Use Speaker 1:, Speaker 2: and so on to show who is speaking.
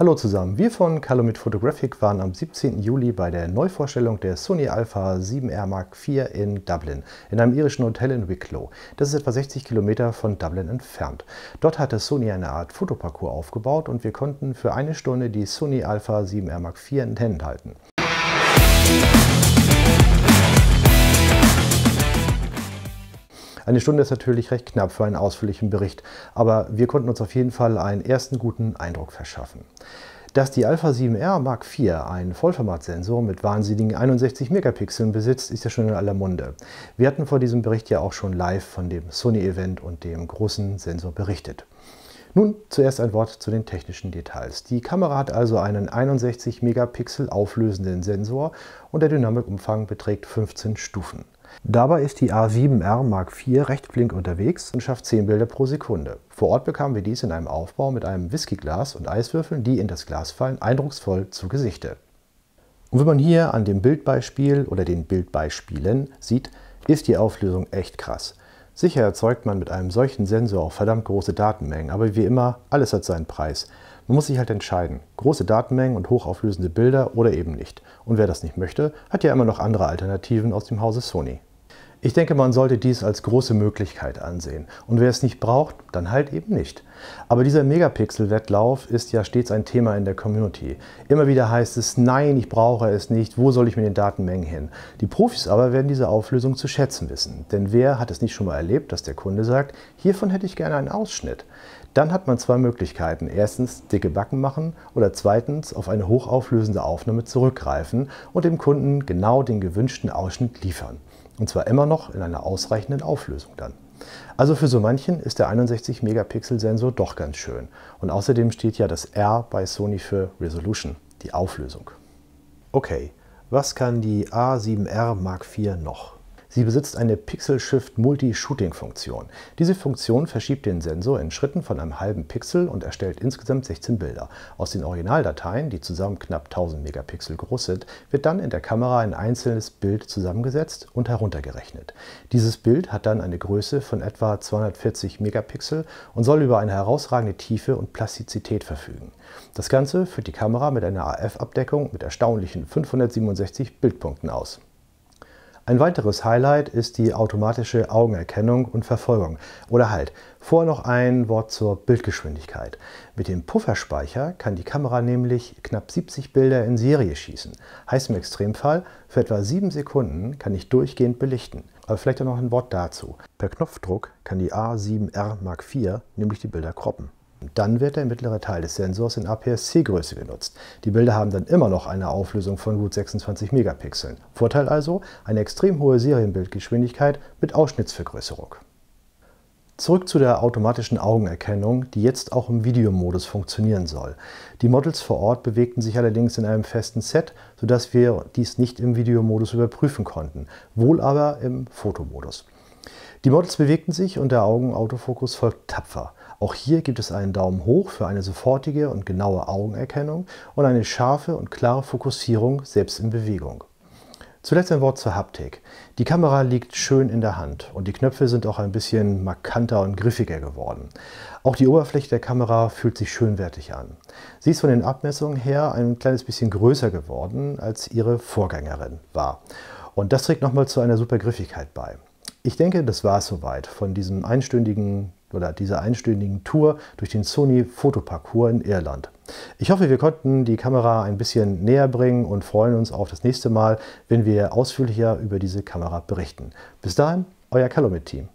Speaker 1: Hallo zusammen, wir von Calumet Photographic waren am 17. Juli bei der Neuvorstellung der Sony Alpha 7R Mark IV in Dublin, in einem irischen Hotel in Wicklow. Das ist etwa 60 Kilometer von Dublin entfernt. Dort hatte Sony eine Art Fotoparcours aufgebaut und wir konnten für eine Stunde die Sony Alpha 7R Mark IV in den Händen halten. Eine Stunde ist natürlich recht knapp für einen ausführlichen Bericht, aber wir konnten uns auf jeden Fall einen ersten guten Eindruck verschaffen. Dass die Alpha 7R Mark IV einen Vollformatsensor mit wahnsinnigen 61 Megapixeln besitzt, ist ja schon in aller Munde. Wir hatten vor diesem Bericht ja auch schon live von dem Sony-Event und dem großen Sensor berichtet. Nun zuerst ein Wort zu den technischen Details. Die Kamera hat also einen 61 Megapixel auflösenden Sensor und der Dynamikumfang beträgt 15 Stufen. Dabei ist die A7R Mark IV recht flink unterwegs und schafft 10 Bilder pro Sekunde. Vor Ort bekamen wir dies in einem Aufbau mit einem Whiskyglas und Eiswürfeln, die in das Glas fallen, eindrucksvoll zu Gesichte. Und wenn man hier an dem Bildbeispiel oder den Bildbeispielen sieht, ist die Auflösung echt krass. Sicher erzeugt man mit einem solchen Sensor auch verdammt große Datenmengen, aber wie immer, alles hat seinen Preis. Man muss sich halt entscheiden. Große Datenmengen und hochauflösende Bilder oder eben nicht. Und wer das nicht möchte, hat ja immer noch andere Alternativen aus dem Hause Sony. Ich denke, man sollte dies als große Möglichkeit ansehen. Und wer es nicht braucht, dann halt eben nicht. Aber dieser Megapixel-Wettlauf ist ja stets ein Thema in der Community. Immer wieder heißt es, nein, ich brauche es nicht, wo soll ich mit den Datenmengen hin? Die Profis aber werden diese Auflösung zu schätzen wissen. Denn wer hat es nicht schon mal erlebt, dass der Kunde sagt, hiervon hätte ich gerne einen Ausschnitt? Dann hat man zwei Möglichkeiten. Erstens dicke Backen machen oder zweitens auf eine hochauflösende Aufnahme zurückgreifen und dem Kunden genau den gewünschten Ausschnitt liefern. Und zwar immer noch in einer ausreichenden Auflösung dann. Also für so manchen ist der 61-Megapixel-Sensor doch ganz schön. Und außerdem steht ja das R bei Sony für Resolution, die Auflösung. Okay, was kann die A7R Mark IV noch? Sie besitzt eine Pixel Shift Multi-Shooting Funktion. Diese Funktion verschiebt den Sensor in Schritten von einem halben Pixel und erstellt insgesamt 16 Bilder. Aus den Originaldateien, die zusammen knapp 1000 Megapixel groß sind, wird dann in der Kamera ein einzelnes Bild zusammengesetzt und heruntergerechnet. Dieses Bild hat dann eine Größe von etwa 240 Megapixel und soll über eine herausragende Tiefe und Plastizität verfügen. Das Ganze führt die Kamera mit einer AF-Abdeckung mit erstaunlichen 567 Bildpunkten aus. Ein weiteres Highlight ist die automatische Augenerkennung und Verfolgung. Oder halt, vorher noch ein Wort zur Bildgeschwindigkeit. Mit dem Pufferspeicher kann die Kamera nämlich knapp 70 Bilder in Serie schießen. Heißt im Extremfall, für etwa 7 Sekunden kann ich durchgehend belichten. Aber vielleicht auch noch ein Wort dazu. Per Knopfdruck kann die A7R Mark IV nämlich die Bilder kroppen. Dann wird der mittlere Teil des Sensors in APS-C-Größe genutzt. Die Bilder haben dann immer noch eine Auflösung von gut 26 Megapixeln. Vorteil also, eine extrem hohe Serienbildgeschwindigkeit mit Ausschnittsvergrößerung. Zurück zu der automatischen Augenerkennung, die jetzt auch im Videomodus funktionieren soll. Die Models vor Ort bewegten sich allerdings in einem festen Set, sodass wir dies nicht im Videomodus überprüfen konnten, wohl aber im Fotomodus. Die Models bewegten sich und der Augenautofokus folgt tapfer. Auch hier gibt es einen Daumen hoch für eine sofortige und genaue Augenerkennung und eine scharfe und klare Fokussierung selbst in Bewegung. Zuletzt ein Wort zur Haptik. Die Kamera liegt schön in der Hand und die Knöpfe sind auch ein bisschen markanter und griffiger geworden. Auch die Oberfläche der Kamera fühlt sich schönwertig an. Sie ist von den Abmessungen her ein kleines bisschen größer geworden, als ihre Vorgängerin war. Und das trägt nochmal zu einer super Griffigkeit bei ich denke, das war es soweit von diesem einstündigen oder dieser einstündigen Tour durch den Sony Fotoparcours in Irland. Ich hoffe, wir konnten die Kamera ein bisschen näher bringen und freuen uns auf das nächste Mal, wenn wir ausführlicher über diese Kamera berichten. Bis dahin, euer Calumet Team.